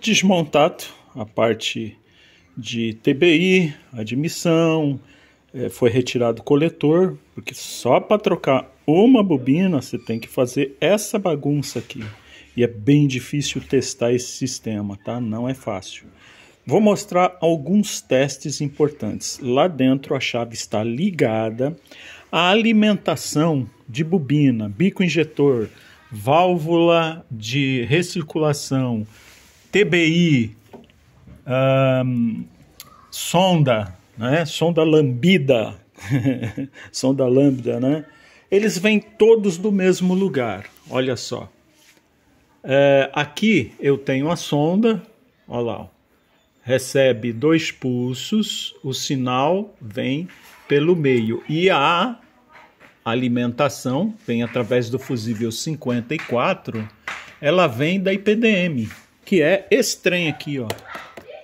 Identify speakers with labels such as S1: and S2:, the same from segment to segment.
S1: desmontado a parte de TBI, admissão, é, foi retirado o coletor, porque só para trocar uma bobina você tem que fazer essa bagunça aqui. E é bem difícil testar esse sistema, tá? Não é fácil. Vou mostrar alguns testes importantes. Lá dentro a chave está ligada. A alimentação de bobina, bico injetor, válvula de recirculação, TBI, um, sonda, né? sonda lambida, sonda lambda, né? Eles vêm todos do mesmo lugar, olha só. É, aqui eu tenho a sonda, olha lá, recebe dois pulsos, o sinal vem pelo meio e a alimentação vem através do fusível 54, ela vem da IPDM, que é estranha aqui, ó.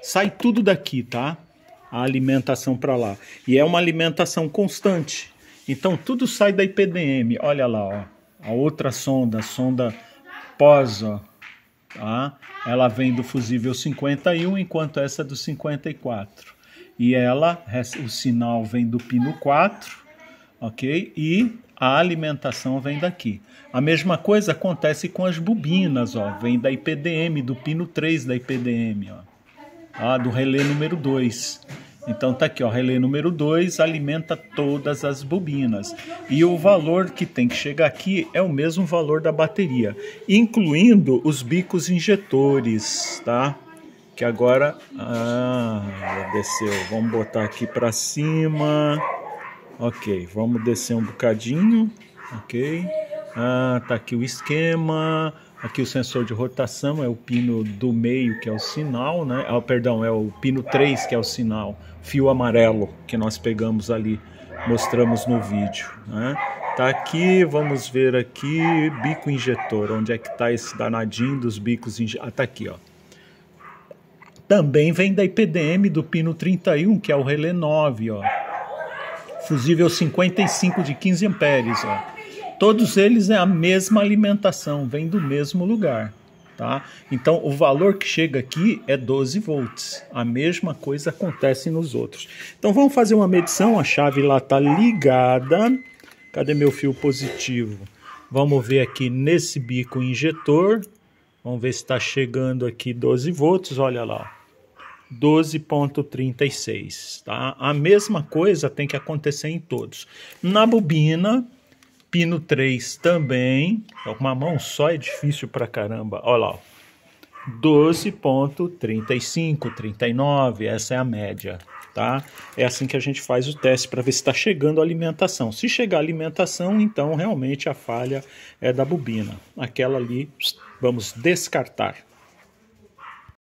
S1: Sai tudo daqui, tá? A alimentação para lá. E é uma alimentação constante. Então tudo sai da IPDM. Olha lá, ó. A outra sonda, a sonda pós, ó. Tá? Ela vem do fusível 51, enquanto essa é do 54. E ela, o sinal vem do pino 4, ok? E a alimentação vem daqui. A mesma coisa acontece com as bobinas, ó, vem da IPDM, do pino 3 da IPDM, ó. Ah, do relé número 2. Então tá aqui, ó, relé número 2 alimenta todas as bobinas. E o valor que tem que chegar aqui é o mesmo valor da bateria, incluindo os bicos injetores, tá? Que agora ah, desceu. Vamos botar aqui para cima. Ok, vamos descer um bocadinho. Ok. Ah, tá aqui o esquema. Aqui o sensor de rotação é o pino do meio, que é o sinal, né? Ah, perdão, é o pino 3, que é o sinal, fio amarelo que nós pegamos ali, mostramos no vídeo, né? Tá aqui, vamos ver aqui, bico injetor, onde é que tá esse danadinho dos bicos injetores? Ah, tá aqui, ó. Também vem da IPDM do pino 31, que é o relé 9, ó fusível 55 de 15 amperes. Ó. Todos eles é a mesma alimentação, vem do mesmo lugar. Tá? Então o valor que chega aqui é 12 volts. A mesma coisa acontece nos outros. Então vamos fazer uma medição. A chave lá está ligada. Cadê meu fio positivo? Vamos ver aqui nesse bico injetor. Vamos ver se está chegando aqui 12 volts. Olha lá. 12.36, tá? A mesma coisa tem que acontecer em todos. Na bobina, pino 3 também, uma mão só é difícil pra caramba, olha lá, 12.35, 39, essa é a média, tá? É assim que a gente faz o teste para ver se está chegando a alimentação. Se chegar a alimentação, então realmente a falha é da bobina. Aquela ali, vamos descartar.